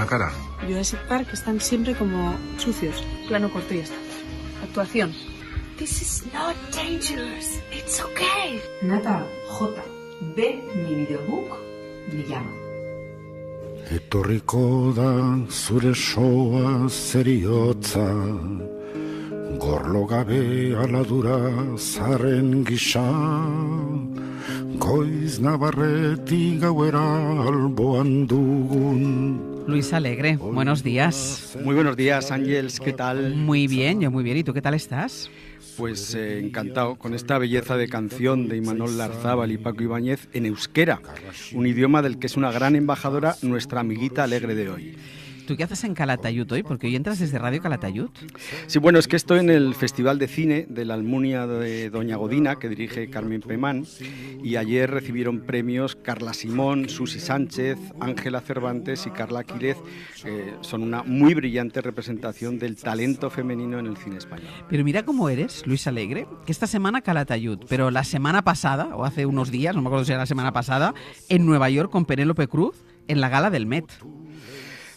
la ese par Park están siempre como sucios. Plano corto y está. Actuación. This is not dangerous. It's okay. Nata J. Ve mi videobook. Me llama. Etorriko da zure soa zeriotza Gorlo gabe aladura zaren gisa Goiz navarre gauera alboan dugun Luis Alegre, buenos días. Muy buenos días, Ángels, ¿qué tal? Muy bien, yo muy bien. ¿Y tú qué tal estás? Pues eh, encantado con esta belleza de canción de Imanol Larzábal y Paco Ibáñez en euskera, un idioma del que es una gran embajadora nuestra amiguita alegre de hoy. ¿Tú qué haces en Calatayud hoy? Porque hoy entras desde Radio Calatayud. Sí, bueno, es que estoy en el Festival de Cine de la Almunia de Doña Godina, que dirige Carmen Pemán, y ayer recibieron premios Carla Simón, Susi Sánchez, Ángela Cervantes y Carla Quírez. son una muy brillante representación del talento femenino en el cine español. Pero mira cómo eres, Luis Alegre, que esta semana Calatayud, pero la semana pasada, o hace unos días, no me acuerdo si era la semana pasada, en Nueva York con Penélope Cruz en la gala del Met.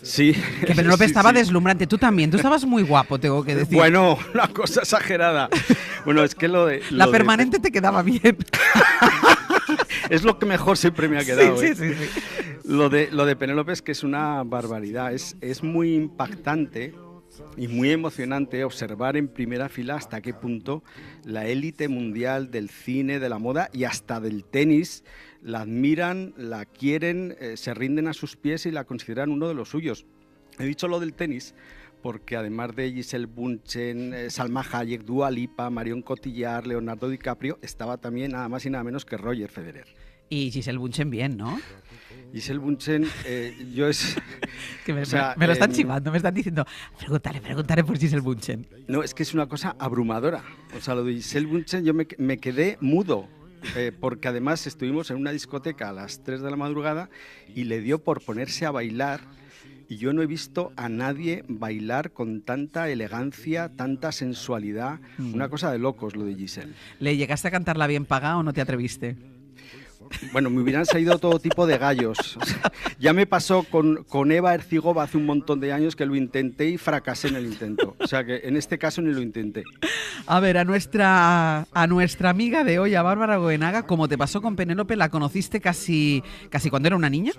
Sí. Que Penélope estaba deslumbrante. Tú también. Tú estabas muy guapo, tengo que decir. Bueno, una cosa exagerada. Bueno, es que lo de. la permanente te quedaba bien. es lo que mejor siempre me ha quedado. ¿eh? Lo de, lo de Penélope es que es una barbaridad. es muy impactante y muy emocionante observar en primera fila hasta qué punto la élite mundial del cine, de la moda y hasta del tenis la admiran, la quieren, eh, se rinden a sus pies y la consideran uno de los suyos. He dicho lo del tenis porque además de Giselle Bunchen, eh, Salma Hayek, Dua Lipa, Marion Cotillard, Leonardo DiCaprio, estaba también nada más y nada menos que Roger Federer. Y Giselle Bunchen bien, ¿no? Giselle Bunchen, eh, yo es... me, lo están em, chivando, me están diciendo, pregúntale, pregúntale por Giselle Bunchen. No, es que es una cosa abrumadora. O sea, lo de Giselle Bunchen yo me, quedé mudo. Eh, porque además estuvimos en una discoteca a las 3 de la madrugada y le dio por ponerse a bailar y yo no he visto a nadie bailar con tanta elegancia, tanta sensualidad, mm. una cosa de locos lo de Giselle. ¿Le llegaste a cantarla bien pagada o no te atreviste? bueno, me hubieran salido todo tipo de gallos. ya me pasó con, con Eva Ercigova hace un montón de años que lo intenté y fracasé en el intento. O sea que en este caso ni lo intenté. A ver, a nuestra, a nuestra amiga de hoy, a Bárbara Goenaga, como te pasó con Penélope, ¿la conociste casi, casi cuando era una niña?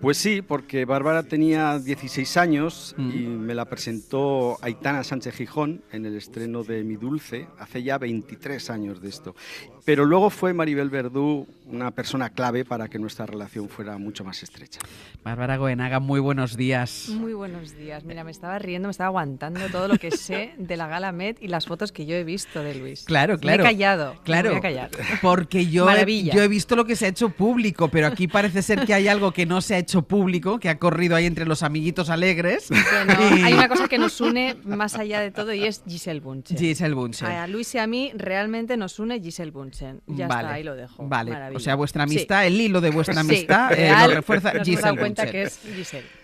Pues sí, porque Bárbara tenía 16 años y me la presentó Aitana Sánchez Gijón en el estreno de Mi Dulce, hace ya 23 años de esto. Pero luego fue Maribel Verdú una persona clave para que nuestra relación fuera mucho más estrecha. Bárbara Goenaga, muy buenos días. Muy buenos días. Mira, me estaba riendo, me estaba aguantando todo lo que sé de la Gala Met y las fotos que yo he visto de Luis. Claro, claro. Me he callado. Claro. Me voy a Porque yo, yo he visto lo que se ha hecho público, pero aquí parece ser que hay algo que no se ha hecho público, que ha corrido ahí entre los amiguitos alegres. hay una cosa que nos une más allá de todo y es Giselle Bunchen. Giselle A Luis y a mí realmente nos une Giselle Bunchen. Ya está, ahí lo dejo. Vale, o sea, vuestra amistad, el hilo de vuestra amistad, eh, lo refuerza Giselle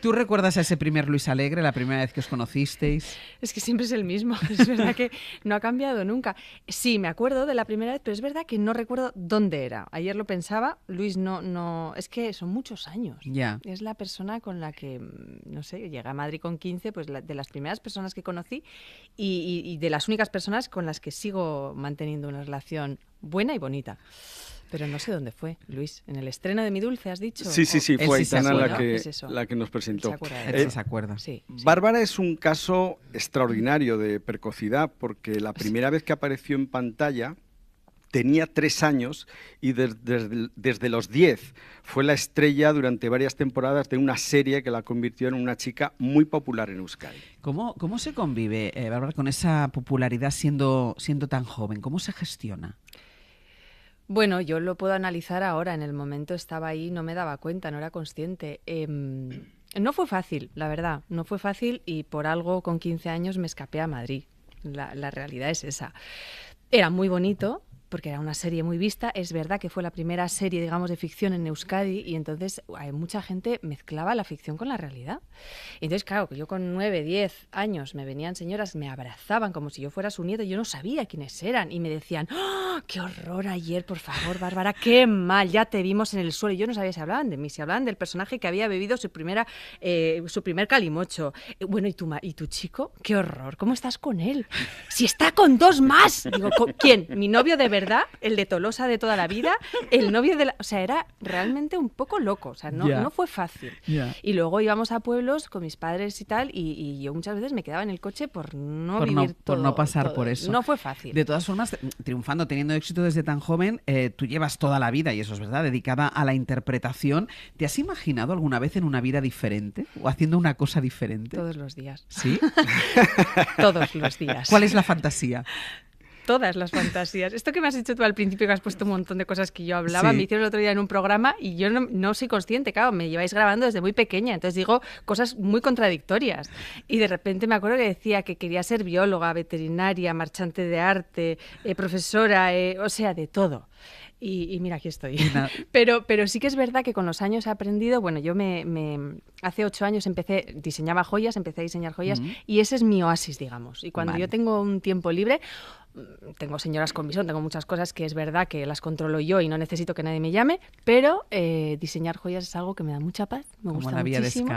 ¿Tú recuerdas a ese primer Luis Alegre, la primera vez que os conocisteis? Es que siempre es el mismo, es verdad que no ha cambiado nunca. Sí, me acuerdo de la primera vez, pero es verdad que no recuerdo dónde era. Ayer lo pensaba, Luis no, no, es que son muchos años. Ya. Es la persona con la que, mm, no sé, llegué a Madrid con 15, pues de las primeras personas que conocí y, de las únicas personas con las que sigo manteniendo una relación buena y bonita. Pero no sé dónde fue, Luis. En el estreno de Mi Dulce, has dicho. Sí, sí, sí, fue Aitana la, que, nos presentó. Se acuerda. Eh, Bárbara es un caso extraordinario de precocidad, porque la primera vez que apareció en pantalla tenía tres años y desde los diez fue la estrella durante varias temporadas de una serie que la convirtió en una chica muy popular en Euskadi. ¿Cómo, cómo se convive, eh, Bárbara, con esa popularidad siendo, siendo tan joven? ¿Cómo se gestiona? Bueno, yo lo puedo analizar ahora. En el momento estaba ahí, no me daba cuenta, no era consciente. Em, no fue fácil, la verdad. No fue fácil y por algo con 15 años me escapé a Madrid. la realidad es esa. Era muy bonito, porque era una serie muy vista. Es verdad que fue la primera serie, digamos, de ficción en Euskadi y entonces hay eh, mucha gente mezclaba la ficción con la realidad. entonces, claro, que yo con 9, diez años me venían señoras, me abrazaban como si yo fuera su nieto y yo no sabía quiénes eran y me decían, ¡Ah, ¡qué horror ayer, por favor, Bárbara! ¡Qué mal! Ya te vimos en el suelo. Y yo no sabía si hablaban de mí, si hablaban del personaje que había bebido su, primera, eh, su primer calimocho. Eh, bueno, ¿y tu, ¿y tu chico? ¡Qué horror! ¿Cómo estás con él? Si está con dos más. Digo, ¿con ¿quién? ¿Mi novio de verdad? verdad, el de Tolosa de toda la vida, el novio de la... O sea, era realmente un poco loco, o sea, no, no fue fácil. Y luego íbamos a pueblos con mis padres y tal, y, yo muchas veces me quedaba en el coche por no vivir Por no pasar por eso. No fue fácil. De todas formas, triunfando, teniendo éxito desde tan joven, eh, tú llevas toda la vida, y eso es verdad, dedicada a la interpretación. ¿Te has imaginado alguna vez en una vida diferente o haciendo una cosa diferente? Todos los días. ¿Sí? Todos los días. ¿Cuál es la fantasía? todas las fantasías. Esto que me has dicho tú al principio, que has puesto un montón de cosas que yo hablaba, me hicieron el otro día en un programa y yo no, soy consciente, claro, me lleváis grabando desde muy pequeña, entonces digo cosas muy contradictorias. Y de repente me acuerdo que decía que quería ser bióloga, veterinaria, marchante de arte, eh, profesora, eh, o sea, de todo. Y, mira, aquí estoy. Pero, pero sí que es verdad que con los años he aprendido, bueno, yo me, hace ocho años empecé, diseñaba joyas, empecé a diseñar joyas mm. y ese es mi oasis, digamos. Y cuando yo tengo un tiempo libre, tengo señoras con visión, tengo muchas cosas que es verdad que las controlo yo y no necesito que nadie me llame, pero eh, diseñar joyas es algo que me da mucha paz, me gusta muchísimo.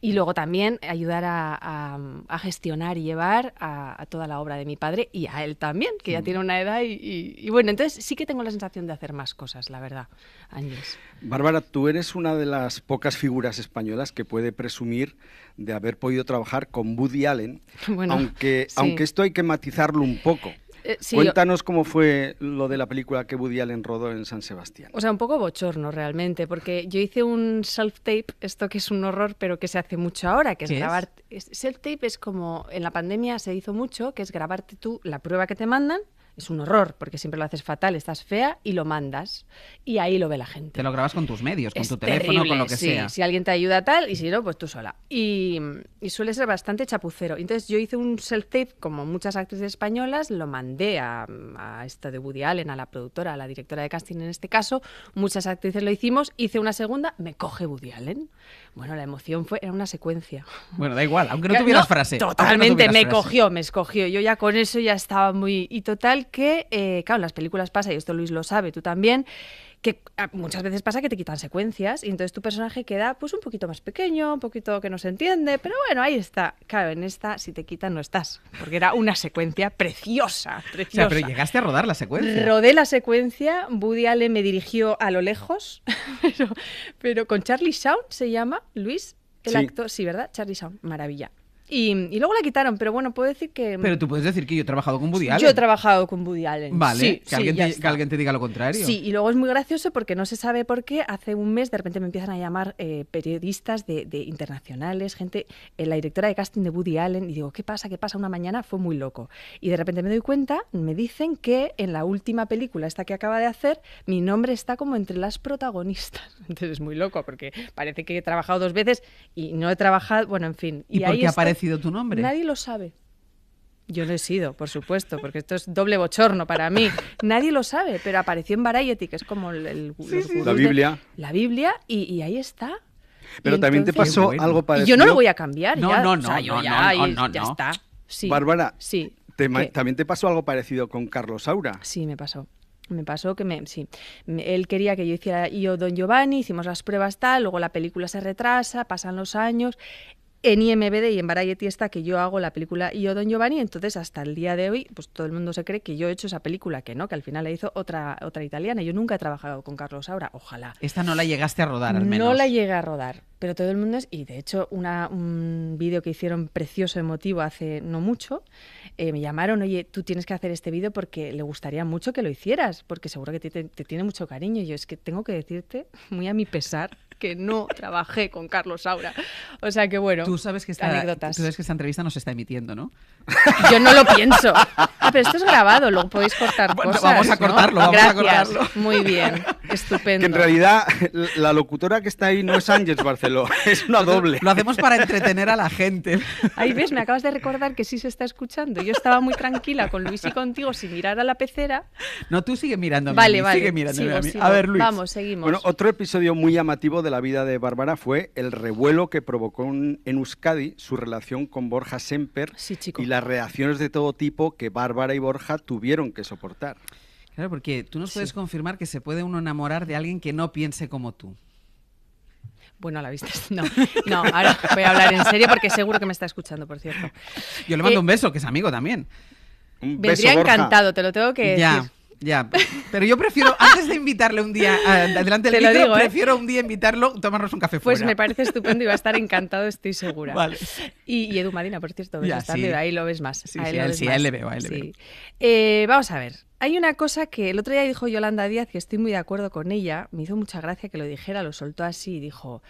Y luego también ayudar a, gestionar y llevar a, toda la obra de mi padre y a él también, que ya mm. tiene una edad y, bueno, entonces sí que tengo la sensación de hacer más cosas, la verdad, Ángeles. Bárbara, tú eres una de las pocas figuras españolas que puede presumir de haber podido trabajar con Woody Allen, aunque, aunque esto hay que matizarlo un poco. Eh, Cuéntanos cómo fue lo de la película que Woody Allen rodó en San Sebastián. O sea, un poco bochorno realmente, porque yo hice un self-tape, esto que es un horror, pero que se hace mucho ahora, que es grabar... Self-tape es como en la pandemia se hizo mucho, que es grabarte tú la prueba que te mandan es un horror, porque siempre lo haces fatal, estás fea y lo mandas. Y ahí lo ve la gente. Te lo grabas con tus medios, con tu teléfono, con lo que sea. Si alguien te ayuda tal, y si no, pues tú sola. Y, suele ser bastante chapucero. Entonces yo hice un self-tape, como muchas actrices españolas, lo mandé a, a esta de Woody Allen, a la productora, a la directora de casting en este caso. Muchas actrices lo hicimos, hice una segunda, me coge Woody Allen. Bueno, la emoción fue, era una secuencia. Bueno, da igual, aunque no tuvieras frase. Totalmente, me cogió, me escogió. Yo ya con eso ya estaba muy... Y total, que, eh, claro, en las películas pasa, y esto Luis lo sabe, tú también, que ah, muchas veces pasa que te quitan secuencias y entonces tu personaje queda pues un poquito más pequeño, un poquito que no se entiende, pero bueno, ahí está. Claro, en esta si te quitan no estás, porque era una secuencia preciosa, preciosa. O sea, pero llegaste a rodar la secuencia. Rodé la secuencia, Woody Allen me dirigió a lo lejos, pero, con Charlie Sound se llama Luis el sí. sí, ¿verdad? Charlie Sound, maravilla. Y, luego la quitaron, pero bueno, puedo decir que... Pero tú puedes decir que yo he trabajado con Woody Allen. Yo he trabajado con Woody Allen. Vale, que, alguien te, diga lo contrario. Sí, y luego es muy gracioso porque no se sabe por qué. Hace un mes de repente me empiezan a llamar eh, periodistas de, internacionales, gente, eh, la directora de casting de Woody Allen, y digo, ¿qué pasa? ¿Qué pasa? Una mañana fue muy loco. Y de repente me doy cuenta, me dicen que en la última película, esta que acaba de hacer, mi nombre está como entre las protagonistas. Entonces es muy loco porque parece que he trabajado dos veces y no he trabajado, bueno, en fin. Y, ¿Y porque aparece tu nombre? Nadie lo sabe. Yo lo he sido, por supuesto, porque esto es doble bochorno para mí. Nadie lo sabe, pero apareció en Variety, que es como el, la Biblia. la Biblia, y, ahí está. Pero también te pasó algo parecido. yo no lo voy a cambiar. No, no, no, o sea, yo ya, ya está. Sí. Bárbara, sí. también te pasó algo parecido con Carlos Aura? Sí, me pasó. Me pasó que me, sí, él quería que yo hiciera yo Don Giovanni, hicimos las pruebas tal, luego la película se retrasa, pasan los años en IMBD y en Variety está que yo hago la película yo Don Giovanni, entonces hasta el día de hoy, pues todo el mundo se cree que yo he hecho esa película, que no, que al final la hizo otra, otra italiana. Yo nunca he trabajado con Carlos Aura. ojalá. Esta no la llegaste a rodar, al menos. No la llegué a rodar, pero todo el mundo es, y de hecho una, un vídeo que hicieron precioso, emotivo, hace no mucho, eh, me llamaron, oye, tú tienes que hacer este vídeo porque le gustaría mucho que lo hicieras, porque seguro que te, te tiene mucho cariño. Y yo es que tengo que decirte, muy a mi pesar, que no trabajé con Carlos Saura. O sea que bueno. Tú sabes que esta, anécdotas. Tú sabes que esta entrevista no se está emitiendo, ¿no? Yo no lo pienso. Ah, pero esto es grabado, lo podéis cortar. vamos a cortarlo, vamos a cortarlo. Muy bien, estupendo. Que en realidad la locutora que está ahí no es Ángels Barceló, es una doble. Lo hacemos para entretener a la gente. Ahí ves, me acabas de recordar que sí se está escuchando. Yo estaba muy tranquila con Luis y contigo sin mirar a la pecera. No, tú sigue mirándome. Vale, a mí, vale. Sigue a, mí. a ver, Luis. Vamos, seguimos. Bueno, otro episodio muy llamativo de la vida de Bárbara fue el revuelo que provocó en Euskadi su relación con Borja Semper y las reacciones de todo tipo que Bárbara y Borja tuvieron que soportar. Claro, porque tú nos puedes confirmar que se puede uno enamorar de alguien que no piense como tú. Bueno, a la vista. No, ahora voy a hablar en serio porque seguro que me está escuchando, por cierto. Yo le mando eh, un beso, que es amigo también. Un beso, vendría encantado, te lo tengo que decir. Ya, pero yo prefiero, antes de invitarle un día adelante. delante del ¿eh? prefiero un día invitarlo, tomarnos un café pues fuera. Pues me parece estupendo y va a estar encantado, estoy segura. Vale. Y, Edu Marina, por cierto, ahí lo ves más. Sí, sí, le veo, a le veo. Eh, vamos a ver, hay una cosa que el otro día dijo Yolanda Díaz, que estoy muy de acuerdo con ella, me hizo mucha gracia que lo dijera, lo soltó así y dijo,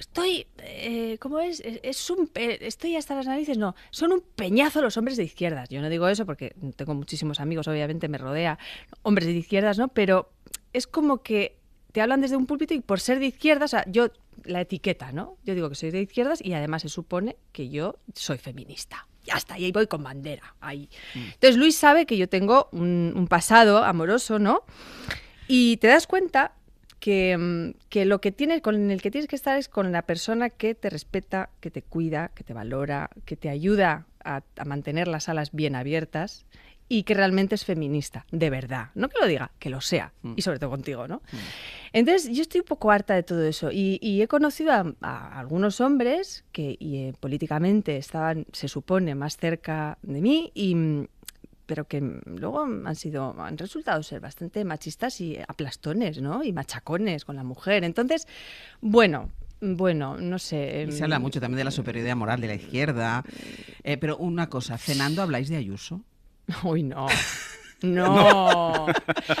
estoy, eh, ¿cómo es? E-, es un, estoy hasta las narices, no, son un peñazo los hombres de izquierdas. Yo no digo eso porque tengo muchísimos amigos, obviamente me rodea hombres de izquierdas, ¿no? Pero es como que te hablan desde un púlpito y por ser de izquierdas, o sea, yo la etiqueta, ¿no? Yo digo que soy de izquierdas y además se supone que yo soy feminista. Y hasta ahí voy con bandera, ahí. Mm. Entonces Luis sabe que yo tengo un, un pasado amoroso, ¿no? Y te das cuenta que, mm, que, lo que tienes, con el que tienes que estar es con la persona que te respeta, que te cuida, que te valora, que te ayuda a, mantener las alas bien abiertas y que realmente es feminista, de verdad. No que lo diga, que lo sea, mm. y sobre todo contigo, ¿no? Mm. Entonces, yo estoy un poco harta de todo eso y, he conocido a, algunos hombres que eh, políticamente estaban, se supone, más cerca de mí y, pero que mm, luego han sido, han resultado ser bastante machistas y aplastones, ¿no? Y machacones con la mujer. Entonces, bueno, bueno, no sé. se em, habla mucho también de la superioridad moral de la izquierda. Eh, pero una cosa, ¿cenando habláis de Ayuso? Uy, no. No.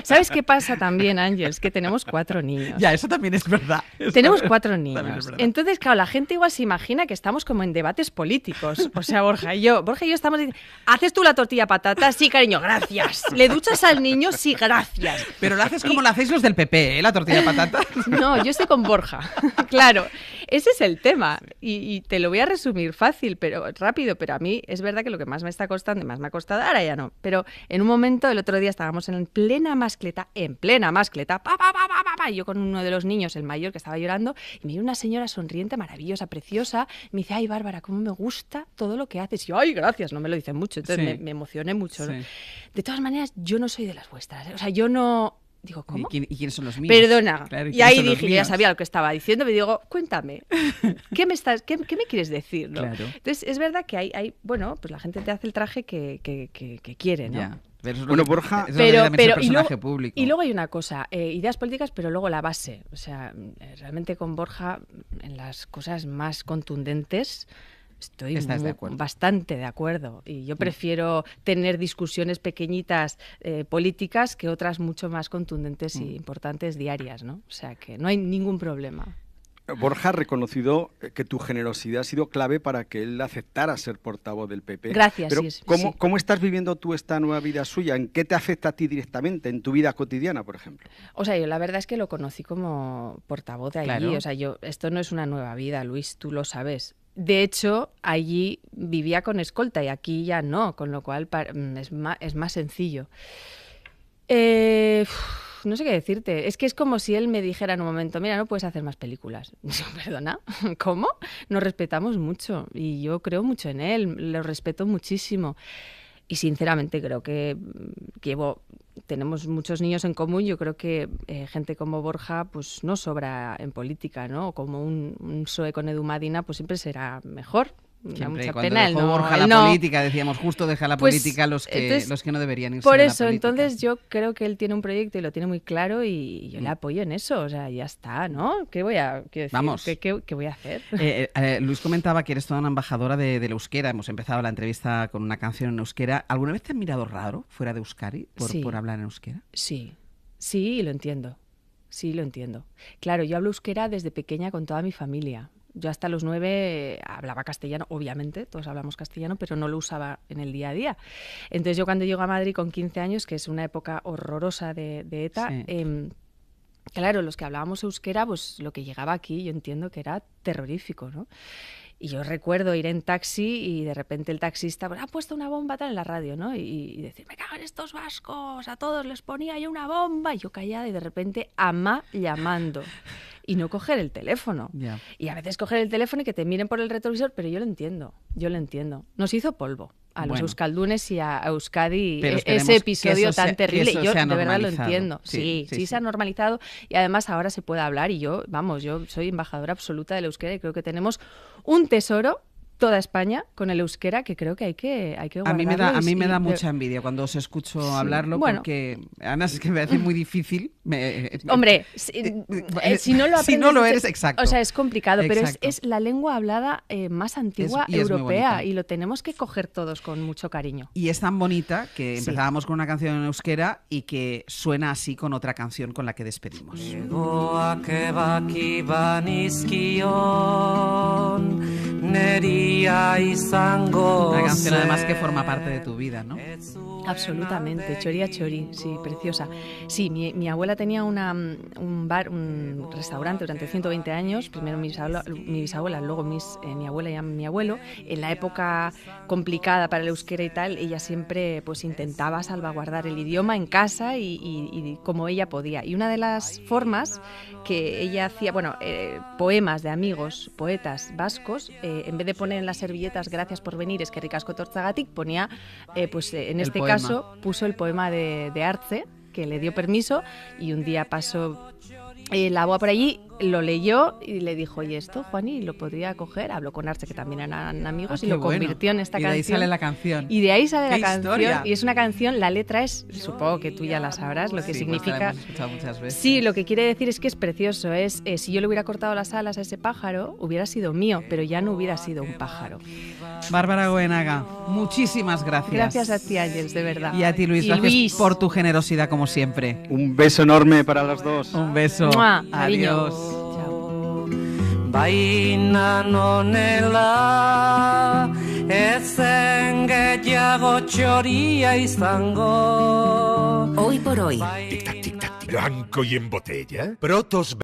¿Sabes qué pasa también, Es Que tenemos cuatro niños. Ya, eso también es verdad. tenemos cuatro niños. Entonces, claro, la gente igual se imagina que estamos como en debates políticos. O sea, Borja y yo, Borja y yo estamos diciendo, ¿haces tú la tortilla patata? Sí, cariño, gracias. ¿Le duchas al niño? Sí, gracias. Pero lo haces como lo hacéis los del PP, ¿eh? La tortilla patata. No, yo estoy con Borja. Claro. Ese es el tema. Y, te lo voy a resumir fácil, pero rápido, pero a mí es verdad que lo que más me está costando, más me ha costado, ahora ya no. Pero en un momento, el otro día estábamos en plena mascleta, en plena mascleta, pa, pa, pa, pa, pa, y yo con uno de los niños, el mayor, que estaba llorando, y me vi una señora sonriente, maravillosa, preciosa, me dice, ay, Bárbara, cómo me gusta todo lo que haces. Y yo, ay, gracias, no me lo dicen mucho, entonces me, emocioné mucho. De todas maneras, yo no soy de las vuestras, ¿eh? o sea, yo no, Digo, ¿cómo? ¿Y, quiénes son los míos? Perdona. ¿y, ahí dije, ya sabía lo que estaba diciendo, me digo, cuéntame, ¿qué me, estás, qué, me quieres decir? Entonces, es verdad que hay, hay, bueno, pues la gente te hace el traje que, que, quiere, ¿no? bueno, Borja es pero, pero, personaje y luego, público. Y luego hay una cosa, eh, ideas políticas, pero luego la base. O sea, mm, eh, realmente con Borja, mm, en las cosas más contundentes, Estoy bastante de acuerdo. Y yo prefiero tener discusiones pequeñitas eh, políticas que otras mucho más contundentes y mm. importantes diarias, ¿no? O sea que no hay ningún problema. Borja ha reconocido que tu generosidad ha sido clave para que él aceptara ser portavoz del PP. Gracias. ¿cómo, estás viviendo tú esta nueva vida suya? ¿En qué te afecta a ti directamente? ¿En tu vida cotidiana, por ejemplo? O sea, yo la verdad es que lo conocí como portavoz de ahí. O sea, yo, esto no es una nueva vida, Luis, tú lo sabes. De hecho, allí vivía con escolta y aquí ya no, con lo cual mm, es más, es más sencillo. Eh, no sé qué decirte. Es que es como si él me dijera en un momento, mira, no puedes hacer más películas. perdona, ¿cómo? Nos respetamos mucho y yo creo mucho en él, lo respeto muchísimo y sinceramente creo que mm, tenemos muchos niños en común yo creo que eh, gente como Borja pues no sobra en política no como un, un en con Edu Madina pues siempre será mejor Siempre, mucha la política, decíamos, justo deja la pues, política los que, los que no deberían Por eso, entonces yo creo que él tiene un proyecto y lo tiene muy claro y yo le mm. apoyo en eso, o sea, ya está, ¿no? ¿Qué voy a, ¿Qué, voy a hacer? Eh, eh, Luis comentaba que eres toda una embajadora de, la euskera, hemos empezado la entrevista con una canción en euskera. ¿Alguna vez te han mirado raro fuera de Euskari por, por hablar en euskera? Sí, sí, lo entiendo, sí, lo entiendo. Claro, yo hablo euskera desde pequeña con toda mi familia, yo hasta los nueve hablaba castellano, obviamente, todos hablamos castellano, pero no lo usaba en el día a día. Entonces yo cuando llego a Madrid con 15 años, que es una época horrorosa de, ETA, em, claro, los que hablábamos euskera, pues lo que llegaba aquí yo entiendo que era terrorífico, ¿no? Y yo recuerdo ir en taxi y de repente el taxista bueno, ah, ha puesto una bomba tal en la radio, ¿no? Y, decir, me cagan estos vascos, a todos les ponía yo una bomba. Y yo callada y de repente ama llamando y no coger el teléfono. Y a veces coger el teléfono y que te miren por el retrovisor, pero yo lo entiendo, yo lo entiendo. Nos hizo polvo a los euskaldunes y a Euskadi e-, ese episodio tan terrible. Yo de verdad lo entiendo. Sí sí, se ha normalizado y además ahora se puede hablar y yo, vamos, yo soy embajadora absoluta la euskera y creo que tenemos un tesoro toda España con el euskera, que creo que hay que, hay A mí me da, a mí me da mucha envidia cuando os escucho hablarlo, bueno. porque Ana, es que me hace muy difícil. Eh, eh, Hombre, eh, si, no lo si no lo eres, exacto. O sea, es complicado, pero es, la lengua hablada más antigua europea y lo tenemos que coger todos con mucho cariño. Y es tan bonita que empezábamos con una canción en euskera y que suena así con otra canción con la que despedimos. Una canción además que forma parte de tu vida, ¿no? Absolutamente, chori a chori, sí, preciosa. Sí, mi, mi abuela tenía mm, un bar, un restaurante durante 120 años, primero mi bisabuela, mi luego eh, mi abuela y mi abuelo. En la época complicada para el euskera y tal, ella siempre pues intentaba salvaguardar el idioma en casa y, como ella podía. Y una de las formas que ella hacía, bueno, eh, poemas de amigos, poetas vascos, eh, en vez de poner en las servilletas gracias por venir, es que ricasco torzagatik, ponía pues en este caso caso puso el poema de, Arce, que le dio permiso, y un día pasó eh, la agua por allí lo leyó y le dijo, y esto, Juani, lo podría coger. Habló con Arce, que también eran ah, amigos, y lo convirtió en esta canción. Y de ahí sale la canción. Y de ahí sale la canción. Y es una canción, la letra es, supongo que tú ya la sabrás, lo que pues significa... Sí, lo que quiere decir es que es precioso. Es, eh, si yo le hubiera cortado las alas a ese pájaro, hubiera sido mío, pero ya no hubiera sido un pájaro. Bárbara Goenaga, muchísimas gracias. Gracias a ti, Ángels, de verdad. Y a ti, Luis, por tu generosidad, como siempre. Un beso enorme para las dos. Un beso. Adiós baina nonela ya gehiago txoria izango Hoy por hoy. Tic-tac, tic-tac. Blanco y en botella. Protos